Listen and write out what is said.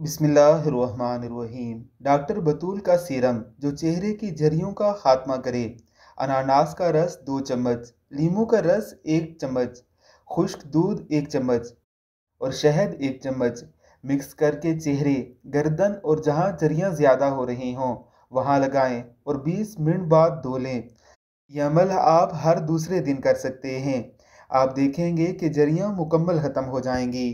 बिस्मिल्लाहिर्रहमानिर्रहीम डॉक्टर बतूल का सीरम जो चेहरे की जरियों का खात्मा करे अनानास का रस दो चम्मच लीमू का रस एक चम्मच खुश्क दूध एक चम्मच और शहद एक चम्मच मिक्स करके चेहरे गर्दन और जहाँ जरियाँ ज़्यादा हो रही हों वहाँ लगाएं और 20 मिनट बाद धो लें यह अमल आप हर दूसरे दिन कर सकते हैं आप देखेंगे कि जरियाँ मुकम्मल ख़त्म हो जाएंगी